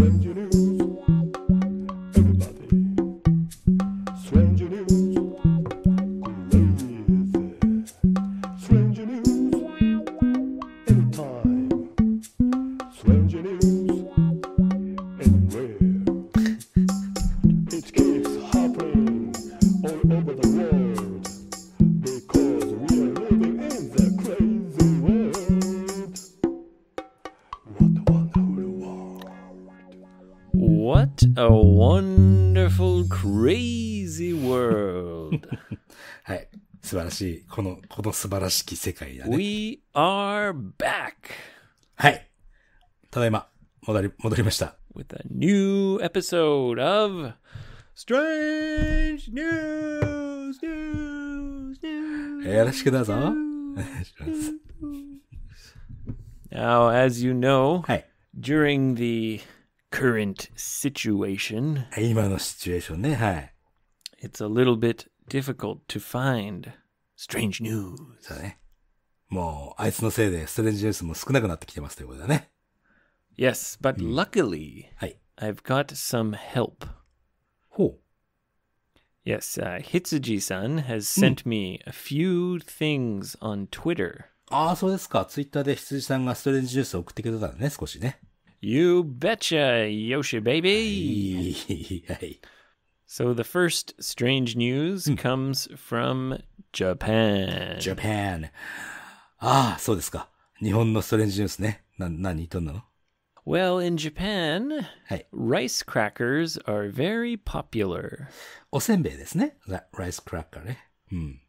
swim 素晴らしき世界だね。We are back! はい。ただいま、戻り、戻りました。With a new episode of Strange News, News, News. よろしくどうぞ。お願いします。Now, as you know, はい。during the current situation, 今のシチュエーションね、はい。It's a little bit difficult to find Strange News。そうだね。もう、あいつのせいで、ストレンジニュースも少なくなってきてますということだね。Yes, but luckily,、はい、I've got some help. ほう。Yes, uh, Hitsuji san has sent me a few things on Twitter. ああ、そうですか。ツイッターで羊さんがストレンジジュースを送ってくれたんだね、少しね。You betcha, Yoshi baby! はい。So the first strange news mm. comes from Japan. Japan. ああ、そうですか。日本のストレンジニュースね。な、何どんなの ah, Well, in Japan, rice crackers are very popular. おせんべいですね。ライスクラッカーね。うん。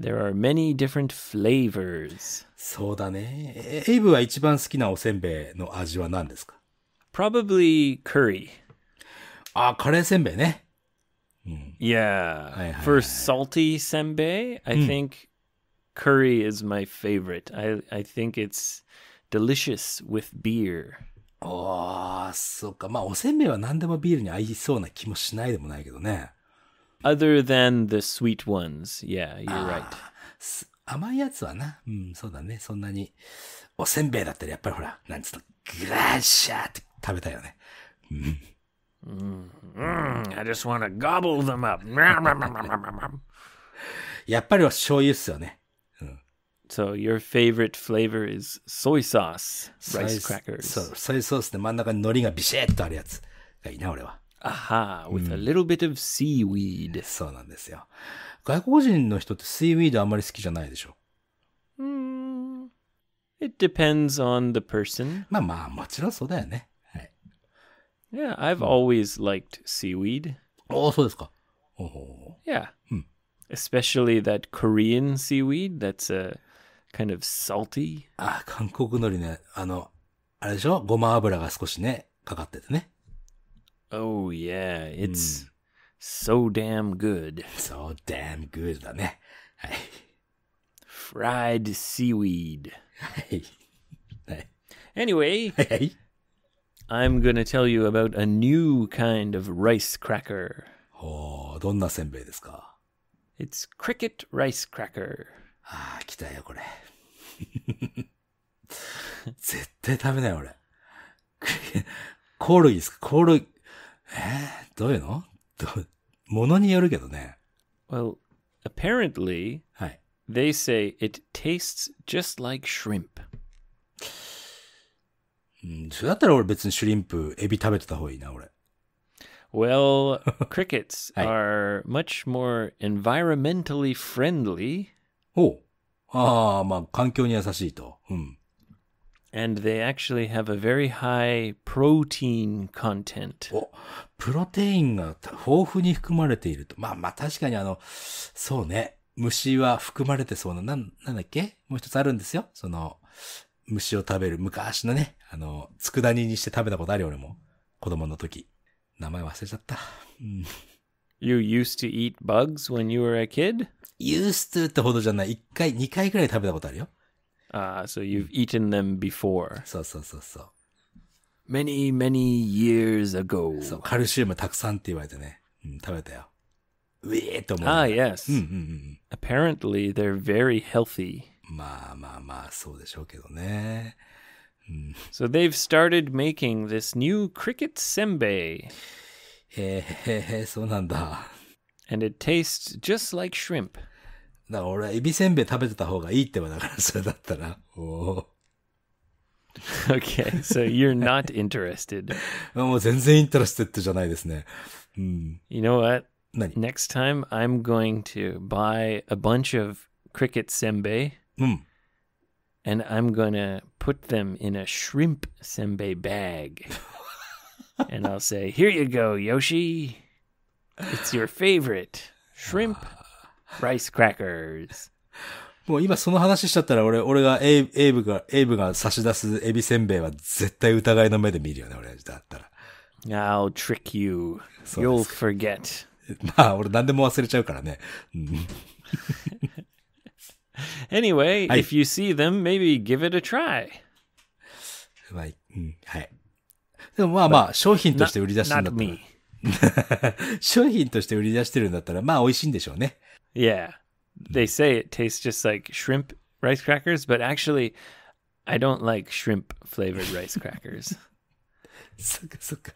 There eh? hmm. are many different flavors. そうだね。エイブは一番好きなおせんべいの味は何ですか ?Probably curry. あ、カレーせんべいね。Mm. Yeah. For salty sembe, I mm. think curry is my favorite. I, I think it's delicious with beer. Oh, Other than the sweet ones. Yeah, you're ah, right. 甘いやつはな。うん、そうだね。そんなに。おせんべいだったらやっぱりほら、なんつうの、グラッシャーって食べたいよね。うん。Mm. mm, I just want to gobble them up. やっぱりは醤油っすよね。うん、so your favorite flavor is soy sauce, rice crackers. そう、ソイソースで真ん中に海苔がビシッとあるやつがいいな、俺は。Aha, with、うん、a mm. little bit of seaweed. そうなんですよ。外国人の人ってシーウィードあんまり好きじゃないでしょ。うん。It depends on the person. まあまあ、もちろんそうだよね。yeah, I've hmm. always liked seaweed. ああ、そうですか。ほうほうほ oh, oh. Yeah. Hmm. Especially that Korean seaweed that's uh, kind of salty. Ah, oh yeah. Hmm. It's so damn good. So damn good fried seaweed. Anyway. Hey. I'm gonna tell you about a new kind of rice cracker. ほう、どんなせんべいですか oh, It's cricket rice cracker. ああ、来たよ、これ。絶対食べない、俺。コオロギですかコオロギ。えー、どういうのものによるけどね。Well, ah, apparently, はい。they say it tastes just like shrimp. うん、それだったら俺別にシュリンプ、エビ食べてた方がいいな、俺。Well, crickets are much more environmentally friendly. おああ、まあ環境に優しいと。うん。And they actually have a very high protein content. お、プロテインが豊富に含まれていると。まあまあ確かにあの、そうね。虫は含まれてそうな、なん、なんだっけもう一つあるんですよ。その、虫を食べる昔のね、あの、佃煮にして食べたことあるよ、俺も。子供の時。名前忘れちゃった。You used to eat bugs when you were a kid? used to ってほどじゃない。一回、二回くらい食べたことあるよ。ああ、so you've eaten them before. そうそうそうそう。many, many years ago. そう、カルシウムたくさんって言われてね。うん、食べたよ。うえーと思う。ああ、yes. うんうんうん。Apparently, they're very healthy. まあまあまあ、そうでしょうけどね。う so they've started making this new cricket s e m b e i へえ、そうなんだ。And it tastes just like shrimp. だから俺はエビせんべい食べてた方がいいってばだからそれだったら。okay, so you're not interested. もう全然インタレステッドじゃないですね。うん、you know what? Next time I'm going to buy a bunch of cricket s e m b e i Mm. And I'm going to put them in a shrimp senbei bag. and I'll say, Here you go, Yoshi. It's your favorite shrimp rice crackers. もう今その話しちゃったら俺、俺がエイエイブが、エイブが差し出すエビせんべいは絶対疑いの目で見るよね、俺だったら。I'll trick you. You'll forget. まあ俺何でも忘れちゃうからね。Anyway, if you see them, maybe give it a try. まあ、うん、はい。でもまあまあ、商品として売り出してるんだったら。商品として売り出してるんだったら、まあ美味しいんでしょうね。Yeah. Mm, they say it tastes just like shrimp rice crackers, but actually, I don't like shrimp flavored rice crackers. そっかそっか。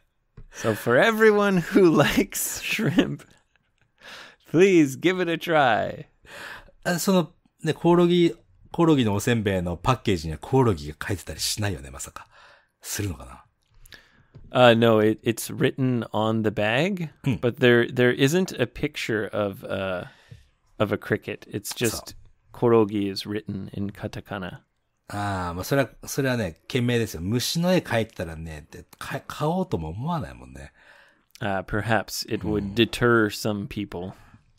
So for everyone who likes shrimp, please give it a try. そのね、コオロギ、コオロギのおせんべいのパッケージにはコオロギが書いてたりしないよね、まさか。するのかな Uh, no, it, it's written on the bag, but there there isn't a picture of a of a cricket. It's just korogi is written in katakana. ああ、まあそれはそれはね、懸命ですよ。虫の絵描いてたらね、か買おうとも思わないもんね。Uh, perhaps it would deter some people.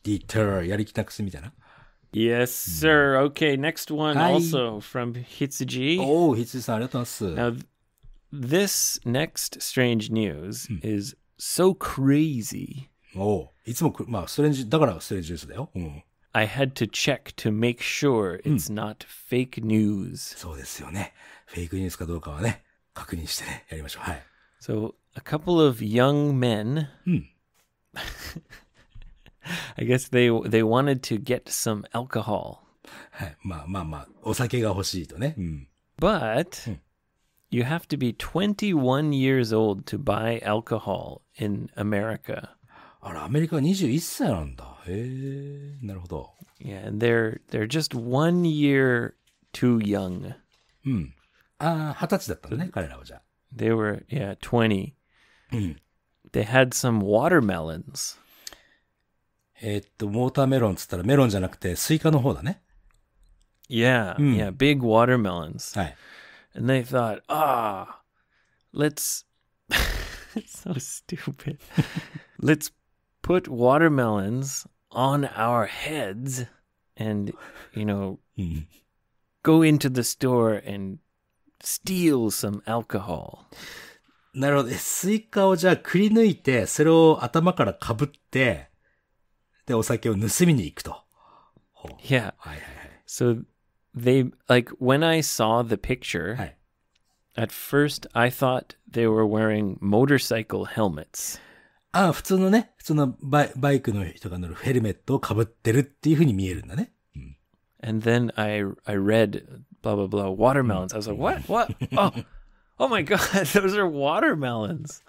Deter やりきたくすみたいな。Yes, hmm. sir. Okay, next one also from Hitsuji. Oh, Hitsuji Now, this next strange news hmm. is so crazy. Oh, hmm. I had to check to make sure it's not fake news. So, a couple of young men I guess they they wanted to get some alcohol. But hmm. you have to be 21 years old to buy alcohol in America. Yeah, and they're, they're just one year too young. Hmm. Ah, they were, yeah, 20. Hmm. They had some watermelons. えー、っと、ウォーターメロンっつったらメロンじゃなくてスイカの方だね。Yeah, mm. yeah, big watermelons. Hi. And they thought, ah, let's. so stupid. let's put watermelons on our heads and, you know, go into the store and steal some alcohol. なるほど。スイカをじゃあくり抜いて、それを頭からかぶって、で、お酒を盗みに行くと。Yeah. So they like when I saw the picture, at first I thought they were wearing motorcycle helmets. ああ、普通のね、普通のバイバイクの人が乗るヘルメットをかぶってるっていうふうに見えるんだね。And then I I read blah blah blah watermelons. I was like, what? What? Oh, oh my god, those are watermelons.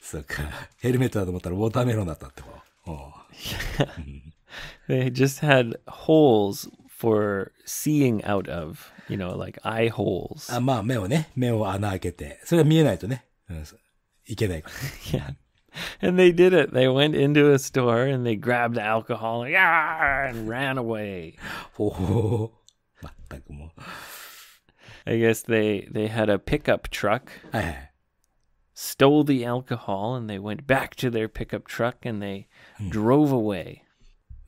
そうか。ヘルメットだと思ったらウォーターメロンだったってこと。they just had holes for seeing out of, you know, like eye holes. Ah, yeah. And they did it. They went into a store and they grabbed alcohol and, "Yah!" and ran away. ほほほほ。まったくも oh, I guess they they had a pickup truck, Stole the alcohol, and they went back to their pickup truck and they Hmm. drove away.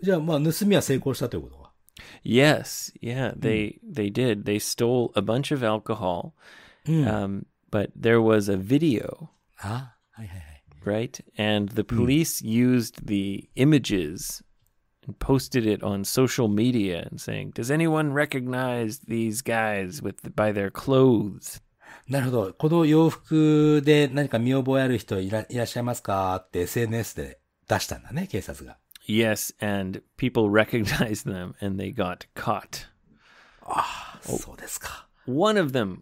じゃあまあ盗みは成功したということか Yes, yeah, hmm. they they did. They stole a bunch of alcohol, hmm. um, but there was a video, ah, right? And the police used the images and posted it on social media and saying, "Does anyone recognize these guys with by their clothes?" なるほど。この洋服で何か見覚えある人いらいらっしゃいますかって SNS で出したんだね、警察が。Yes, and people recognized them and they got caught. ああ、そうですか。One of them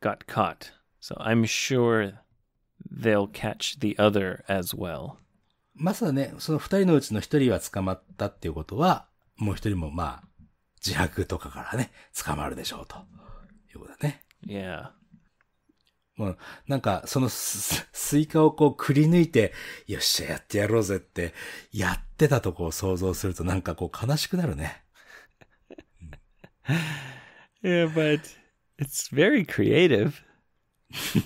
got caught, so I'm sure they'll catch the other as well. まさね、その二人のうちの一人は捕まったっていうことは、もう一人もまあ、自白とかからね、捕まるでしょうと。いうことだね。Yeah. うん。なんか、そのスイカをこうくり抜いて、よっしゃ、やってやろうぜって、やってたとこを想像するとなんかこう悲しくなるね。yeah, but it's very creative.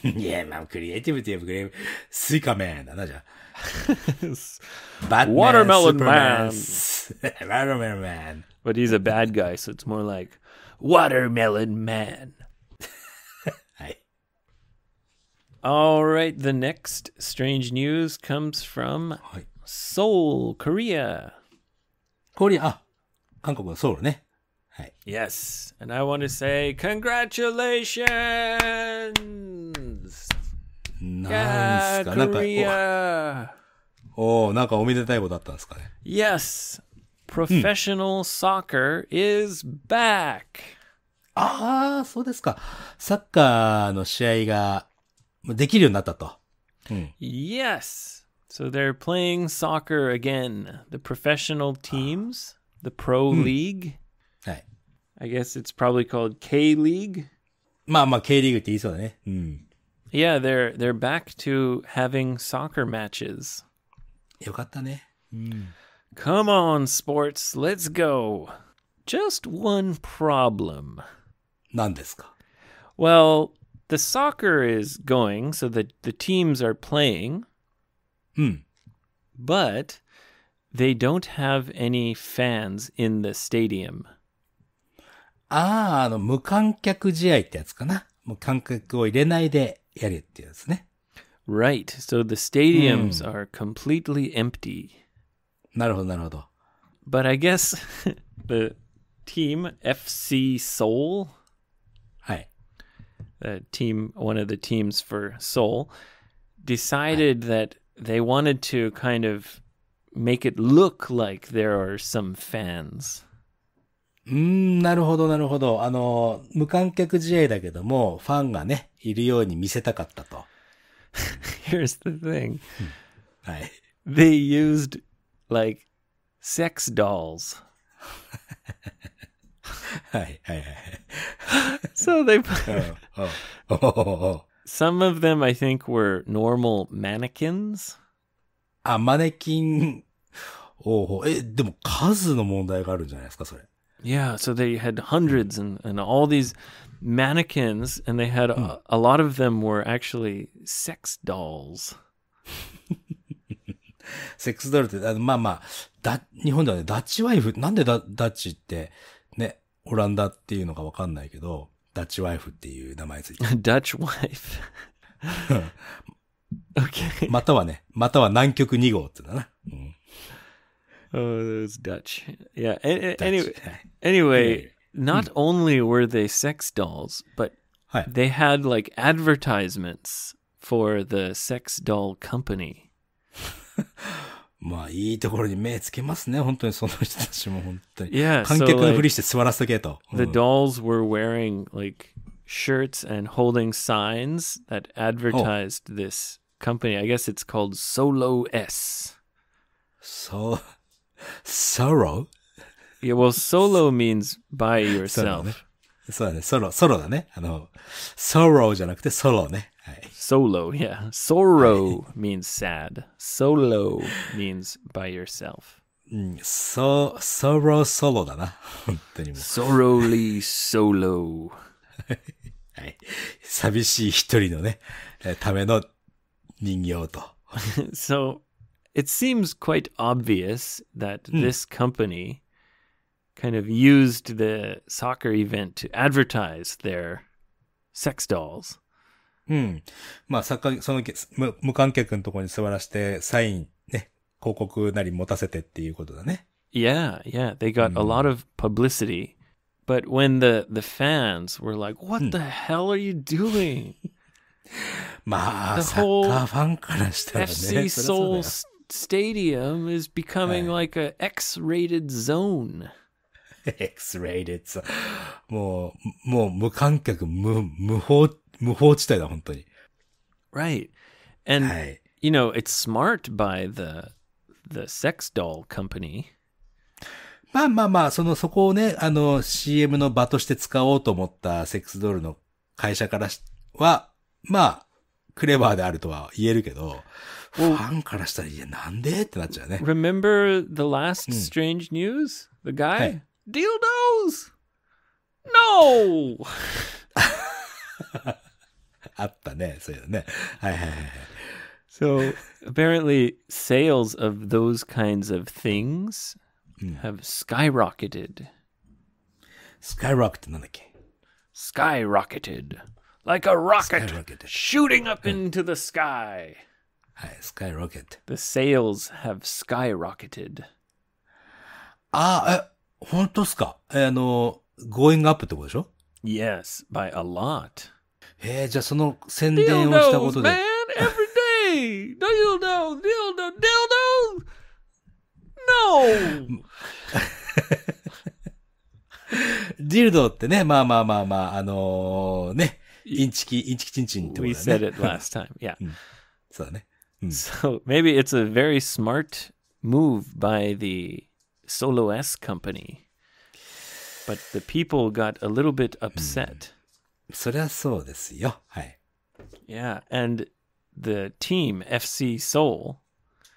いや、まあ、クリエイティブといえばクリエイティブ。スイカメンだな、じゃあ。バッタン。Watermelon Man! w But he's a bad guy, so it's more like Watermelon Man! All right, the next strange news comes from Seoul, Korea. Korea, ah, Seoul, Yes, and I want to say congratulations. Oh. Oh, yes, professional hmm. soccer is back. ああ、そうですか。サッカーの試合が ah, できるようになったと。うん、yes. So they're playing soccer again. The professional teams, the pro hmm. league. はい。I guess it's probably called K League. まあまあ K リーグって言いそうだね。うん。Yeah, they're they're back to having soccer matches. よかったね。うん。Come on, sports, let's go. Just one problem. 何ですか Well, the soccer is going, so the, the teams are playing. Hmm. But they don't have any fans in the stadium. Ah, right. So the stadiums hmm. are completely empty. なるほど、なるほど。But I guess the team FC Seoul the team, one of the teams for Seoul, decided that they wanted to kind of make it look like there are some fans. うんなるほど、なるほど。あの、無観客試合だけども、ファンがね、いるように見せたかったと。Here's mm, the thing. はい。They hmm. used, like, sex dolls. はいはいはい。so they put. Oh, oh, oh, oh, Some of them, I think, were normal mannequins. あ、マネキン。おおえ、でも数の問題があるんじゃないですか、それ。Yeah, so they had hundreds and, and all these mannequins, and they had a, a lot of them were actually sex dolls. セックスドルって、あのまあまあ、だ、日本ではね、ダッチワイフ、なんでダダッチって、ね、オランダっていうのがわかんないけど、ダッチワイフっていう名前ついてる。ダッチワイフ okay. またはね、または南極二号ってだな。うん Oh, those Dutch. y e a Dutch. Anyway, anyway, not only were they sex dolls, but they had like advertisements for the sex doll company. まあ、いいところに目つけますね。本当にその人たちも本当に。Yeah, 観客のふりして座らせとけと。So, like, う the dolls were wearing like shirts and holding signs that advertised this company. I guess it's called Solo S. So, Solo? Yeah, well, solo means by yourself. そうだね、ソロ、ソロだね。あの、ソロじゃなくてソロね。ソロ、いや。ソロソロソ、ロだな。本当にソロリーソロ。はい。寂しい一人のね、ための人形と。so, it seems quite obvious that this company、kind of used the soccer event to advertise their sex dolls. うん。まあ、その無無観客のところに座らせて、サイン、ね、広告なり持たせてっていうことだね。Yeah, hmm. yeah. They got a hmm. lot of publicity. But when the, the fans were like, what hmm. the hell are you doing? The whole FC Seoul Stadium is becoming like a X-rated zone. X-rated. もう、もう無観客、無、無法、無法地帯だ、本当に。Right. And, はい。you know, it's smart by the, the sex doll company. まあまあまあ、その、そこをね、あの、CM の場として使おうと思ったセックスドールの会社からは、まあ、クレバーであるとは言えるけど、well, ファンからしたら、いや、なんでってなっちゃうね。Remember the last strange news?、うん、the guy?、はい dildos? No! あったね、そういうのね。はいはいはい。So apparently, sales of those kinds of things have skyrocketed. Skyrocket なんだっけ Skyrocketed. Like a rocket Skyrocket. shooting up into the sky. はい、Skyrocket。The sales have skyrocketed. ああ、本当っすかあの、going up ってことでしょ ?Yes, by a lot. へえ、じゃあその宣伝をしたことで。Dildos, man, every day! Dildo, dildo, dildo! No! ディルドってね、まあまあまあまあ、あのー、ね、インチキ、インチキチンチンってことだね。We said it last time, yeah.、うん、そうだね。うん、so maybe it's a very smart move by the Solo S company. But the people got a little bit hmm. upset. Yeah, and the team FC Seoul,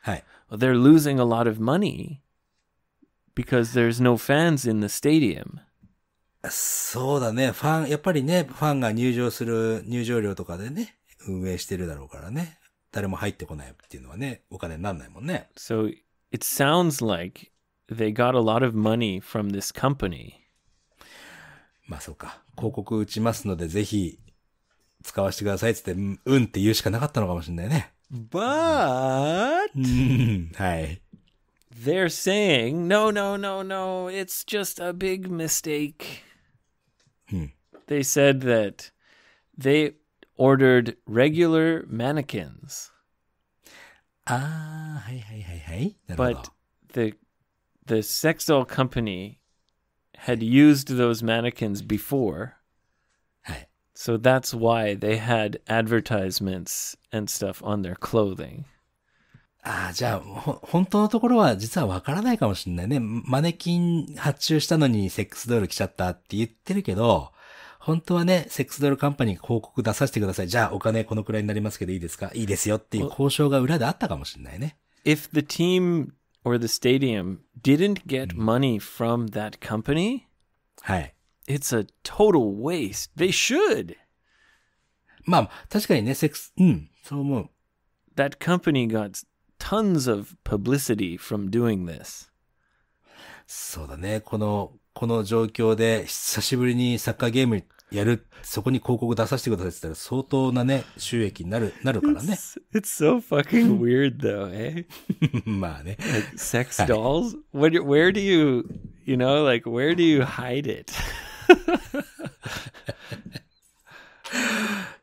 they are losing a lot of money because there's no fans in the stadium. そうだね。ファン、やっぱりね、ファンが入場する入場料とかでね、運営してるだろうからね。誰も入ってこないっていうのはね、お金にならないもんね。So, it sounds like they got a lot of money from this company. まあそうか。広告打ちますので、ぜひ使わせてくださいってって、うんって言うしかなかったのかもしれないね。But はい。They're saying, no, no, no, no, it's just a big mistake. Hmm. They said that they ordered regular mannequins. Ah, hi, hi, hi, hi. But the the sex doll company had used those mannequins before. So that's why they had advertisements and stuff on their clothing. ああ、じゃあ、本当のところは実はわからないかもしれないね。マネキン発注したのにセックスドール来ちゃったって言ってるけど、本当はね、セックスドールカンパニー広告出させてください。じゃあお金このくらいになりますけどいいですかいいですよっていう交渉が裏であったかもしれないね。If the team or the stadium didn't get mm. money from that company, it's a total waste. They should. That company got tons of publicity from doing this. やる、そこに広告出させてくださいって言ったら相当なね、収益になる、なるからね。It's, it's so fucking weird though, eh? まあね。Like sex dolls? w h where do you, you know, like where do you hide it?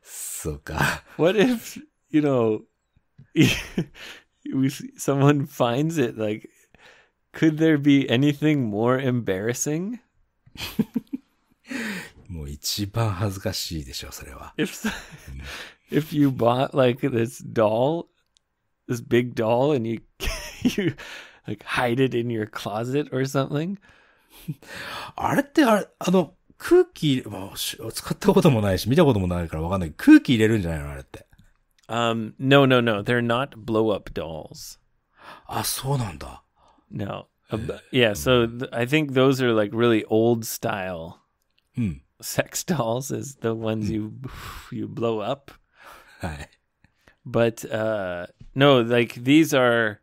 そうか。What if, you know, someone finds it like, could there be anything more embarrassing? もう一番恥ずかしいでしょ、それは。If, if you bought like this doll, this big doll, and you, you like hide it in your closet or something. あれってあれ、あの、空気、まあ、使ったこともないし、見たこともないからわかんない。空気入れるんじゃないのあれって。Um, no, no, no. They're not blow up dolls. あ、そうなんだ。No. Yeah, so I think those are like really old style. うん。sex dolls as the ones you you blow up. but uh, no, like these are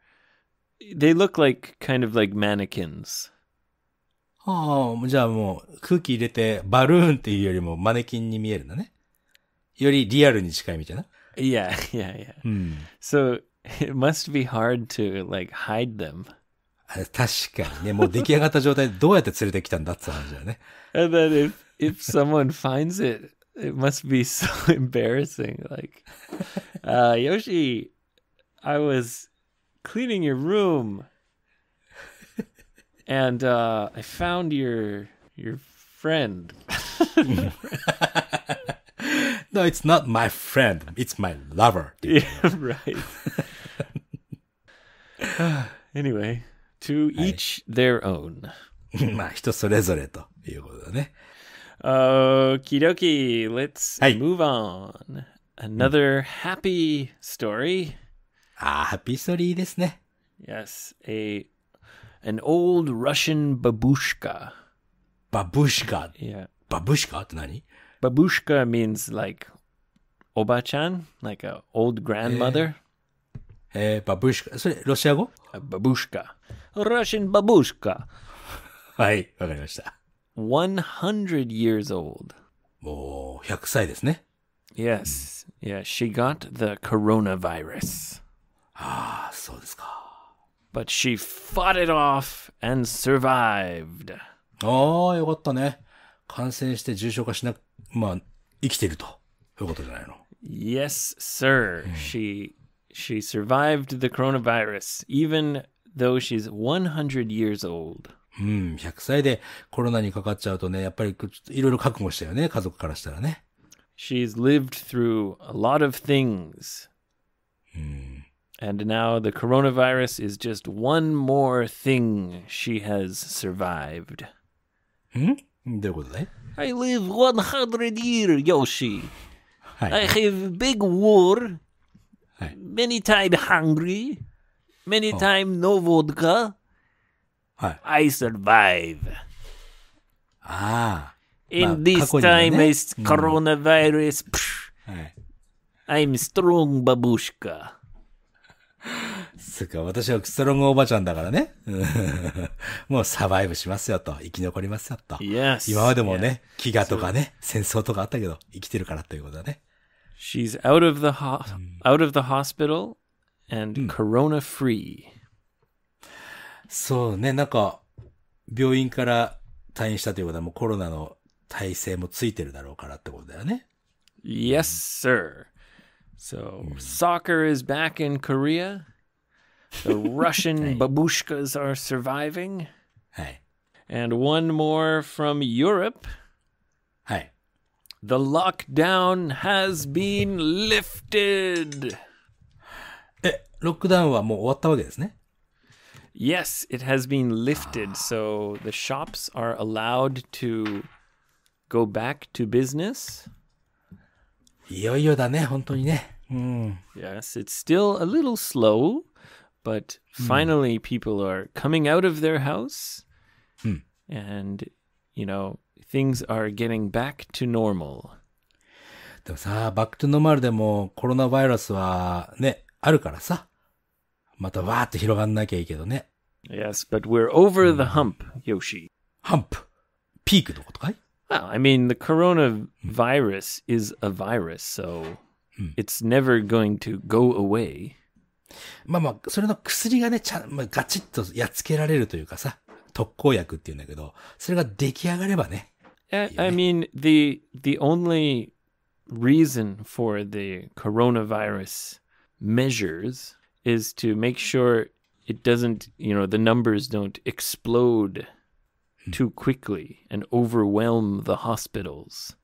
they look like kind of like mannequins. Oh, ああ、じゃあもう空気入れてバルーンっていうよりもマネキンに見えるのね。よりリアルに近いみたいな。Yeah, yeah, yeah, hmm. So it must be hard to like hide them. 確かにね、もう出来上がった状態でどうやって連れてきたんだって話だよね。And then if if someone finds it, it must be so embarrassing. Like, uh, Yoshi, I was cleaning your room, and uh, I found your your friend. no, it's not my friend. It's my lover. Dude. Yeah, right. anyway, to each their own. まあ人それぞれということだね。Okie dokie, let's hey. move on. Another happy story. Ah, happy story ですね. Yes, a an old Russian babushka. Babushka. Yeah. Babushka って何 Babushka means like obachan, like a old grandmother. Eh, eh, babushka. それロシア語 Russian? ?babushka. Russian babushka. はい、わかりました。100 years old. もう100歳ですね。Yes. Yeah, she got the coronavirus. Ah, but she fought it off and survived. Oh, yes, sir. Hmm. She she survived the coronavirus, even though she's 100 years old. うん、100歳でコロナにかかっちゃうとね、やっぱりいろいろ覚悟したよね、家族からしたらね。She's lived through a lot of things. And now the coronavirus is just one more thing she has survived. んどういうことだい ?I live 100 years, Yoshi. はい。I have big war. はい。Many time hungry. Many time no vodka. はい。I survive. ああ。In this time is coronavirus. I'm strong babushka. すか、私はストロングおばちゃんだからね。もうサバイブしますよと、生き残りますよと。Yes, 今までもね、飢餓とかね、戦争とかあったけど、生きてるからということだね。She's out of the, ho out of the hospital and corona free.、そうね、なんか、病院から退院したということはもうコロナの体制もついてるだろうからってことだよね。Yes, sir. So, soccer is back in Korea. The Russian babushkas are surviving. はい。And one more from Europe. はい。The lockdown has been lifted. え、ロックダウンはもう終わったわけですね。Yes, it has been lifted, ah. so the shops are allowed to go back to business. Hmm. Yes, it's still a little slow, but hmm. finally people are coming out of their house hmm. and you know, things are getting back to normal. でもさ、バックトゥノーマルでもコロナウイルスはね、あるからさ。またわーっと広がんなきゃいいけどね。Yes, but we're over the hmm. hump, Yoshi. Hump. Peak, right? Well, I mean, the coronavirus is a virus, so hmm. it's never going to go away. まあまあ、それの薬がね、ちゃん、まあ、ガチッとやっつけられるというかさ、特効薬っていうんだけど、それが出来上がればね。I, I mean, the, the only reason for the coronavirus measures is to make sure it doesn't you know the numbers don't explode hmm. too quickly and overwhelm the hospitals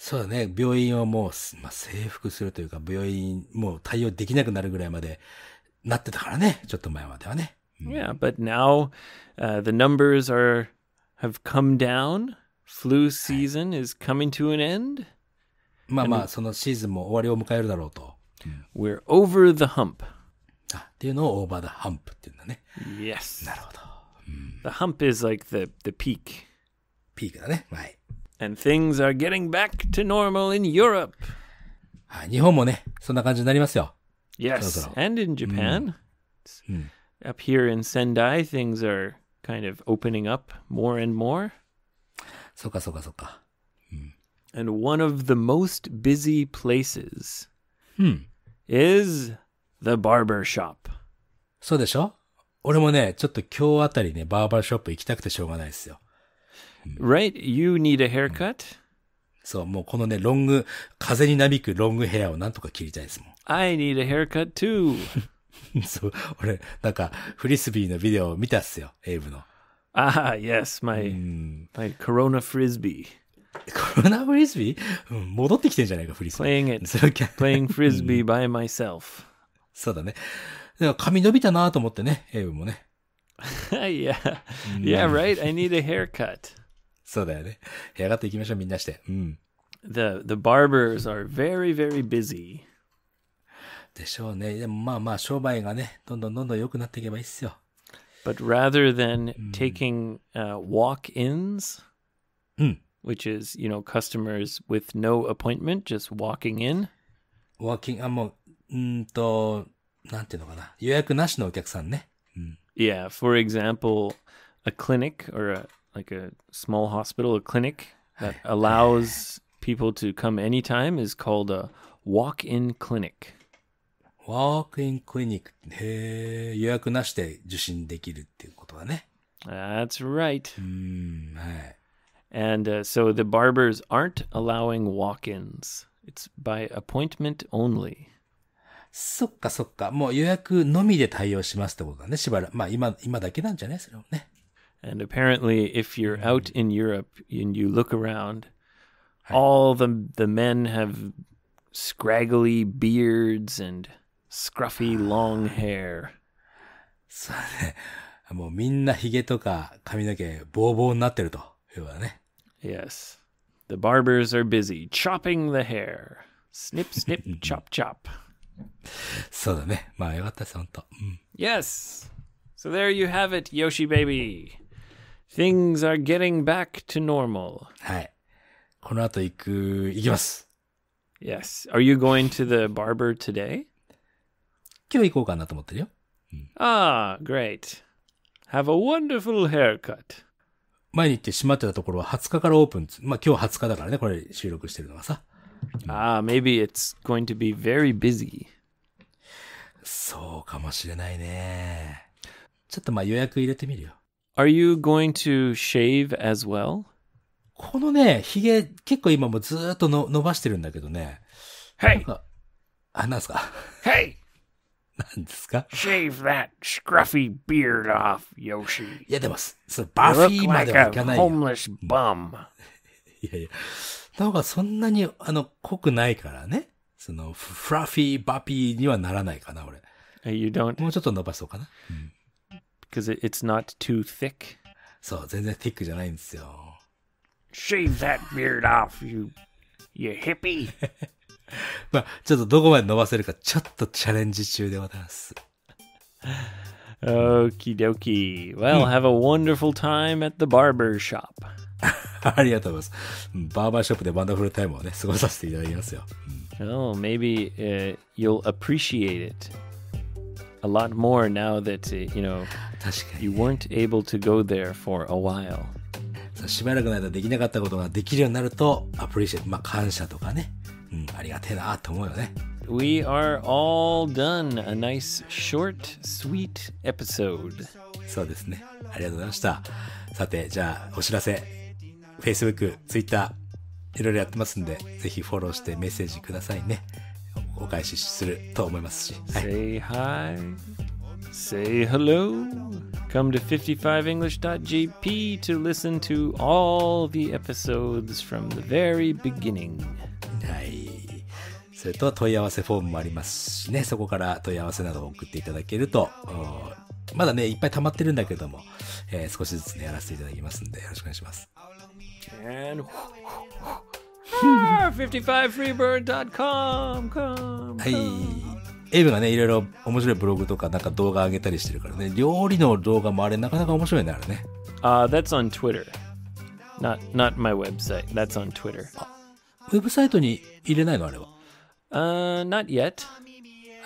そうだね。病院をもう、まあ、征服するというか、病院、もう対応できなくなるぐらいまでなってたからね。ちょっと前まではね。Yeah, but now、uh, the numbers are, have come down. Flu season is coming to an end. we are over the hump. っていうのをオーバーザハンプっていうんだね。Yes. なるほど。The hump is like the, the peak. ピークだね。はい。And things are getting back to normal in Europe. はい、日本もね、そんな感じになりますよ。Yes. And in Japan. Up here in Sendai, things are kind of opening up more and more. そうかそうかそうか。And one of the most busy places is the barber shop. そうでしょ俺もね、ちょっと今日あたりね、バーバーショップ行きたくてしょうがないですよ。Right? You need a haircut?、そう、もうこのね、ロング、風になびくロングヘアをなんとか切りたいですもん。I need a haircut too. そう、俺、なんか、フリスビーのビデオを見たっすよ、エイブの。ああ、yes, my, うん my Corona frisbee. コロナフリスビー、うん、戻ってきてんじゃないか、フリスビー。Playing it, そ playing frisbee by myself. そうだね。でだ髪伸びたなと思ってね、エイブもね。yeah. Yeah, right. I need a haircut. そうだよね。ヘアカっていきましょう、みんなして。うん。The, the barbers are very, very busy. でしょうね。でもまあまあ、商売がね、どんどんどんどん良くなっていけばいいっすよ。But rather than taking、uh, walk-ins, which is, you know, customers with no appointment just walking in. Walking, あ、もううんと、なんていうのかな。予約なしのお客さんね。うん。Yeah, for example, a clinic or a, like a small hospital, a clinic that allows people to come anytime is called a walk-in clinic. Walk-in clinic. へ予約なしで受診できるっていうことだね。That's right. Mm, and uh, so the barbers aren't allowing walk-ins. It's by appointment only. そっかそっか。もう予約のみで対応しますってことだね。しばらく。まあ今、今だけなんじゃないそれもね。And apparently, if you're out in Europe and you look around, all the, the men have scraggly beards and scruffy long hair. そうね。もうみんなヒゲとか髪の毛ボーボーになってるということだね。Yes. The barbers are busy chopping the hair. Snip, snip, chop, chop. そうだね。まあよかったです、本当。うん。Yes! So there you have it, Yoshi baby! Things are getting back to normal. はい。この後行く、行きます。Yes. Are you going to the barber today? 今日行こうかなと思ってるよ。うん、ah, great. Have a wonderful haircut. 前に行って閉まってたところは20日からオープン。まあ今日20日だからね、これ収録してるのはさ。ああ、maybe it's going to be very busy. そうかもしれないね。ちょっとまあ予約入れてみるよ。Are you going to shave as well? このね、ひげ結構今もずーっとの伸ばしてるんだけどね。Hey! なんあ、なんすか Hey! なんですか ?Shave that scruffy beard off, Yoshi. いやでも、そバフィーまではいかないよ。Like、homeless bum. いやいや。の方がそんなに、あの、濃くないからね。その、フラフィー、バピーにはならないかな、俺。You もうちょっと伸ばそうかな。Because it's not too thick. そう、全然 thick じゃないんですよ。Shave that beard off, you, you hippie! まあ、ちょっとどこまで伸ばせるか、ちょっとチャレンジ中でございます。Okie dokie. Well, have a wonderful time at the barber shop. ありがとうございます。バーバーショップでワンダフルタイムをね、過ごさせていただきますよ。Oh, maybe uh, you'll appreciate it a lot more now that, uh, you know, you weren't able to go there for a while. しばらくの間できなかったことができるようになると、アプリシェイト、まあ感謝とかね、うん、ありがてえなと思うよね。we are all done. A nice short, sweet episode. そうですね。ありがとうございました。さて、じゃあ、お知らせ。Facebook、Twitter、いろいろやってますんで、ぜひフォローしてメッセージくださいね。お返しすると思いますし。はい、Say hi. Say hello. Come to 55english.jp to listen to all the episodes from the very beginning. はい。それと問い合わせフォームもありますしね、そこから問い合わせなどを送っていただけると、まだね、いっぱい溜まってるんだけども、えー、少しずつね、やらせていただきますんで、よろしくお願いします。55freebird.com! はい。エイブがね、いろいろ面白いブログとか、なんか動画上げたりしてるからね、料理の動画もあれ、なかなか面白いね、あれね。あ、あ、that's on Twitter. Not, not my website. That's on Twitter. ウェブサイトに入れないのあれは。Uh, not yet.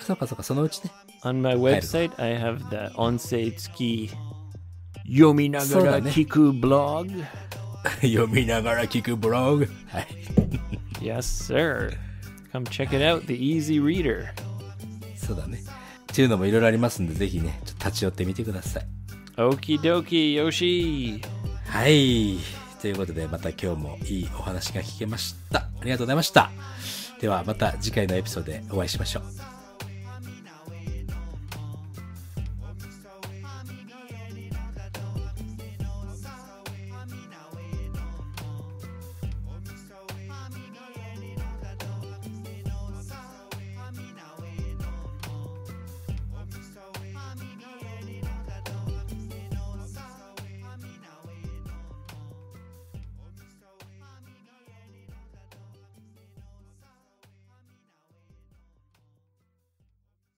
そうかそうか、そのうちね。On my website, I have the o n s i t ski 読みながら聞くブログ。読みながら聞くブログ。はい。yes, sir. Come check it out, the easy reader. そうだね。っていうのもいろいろありますんで、ぜひね、ちょっと立ち寄ってみてください。Okie dokie, Yoshi! はい。ということで、また今日もいいお話が聞けました。ありがとうございました。ではまた次回のエピソードでお会いしましょう。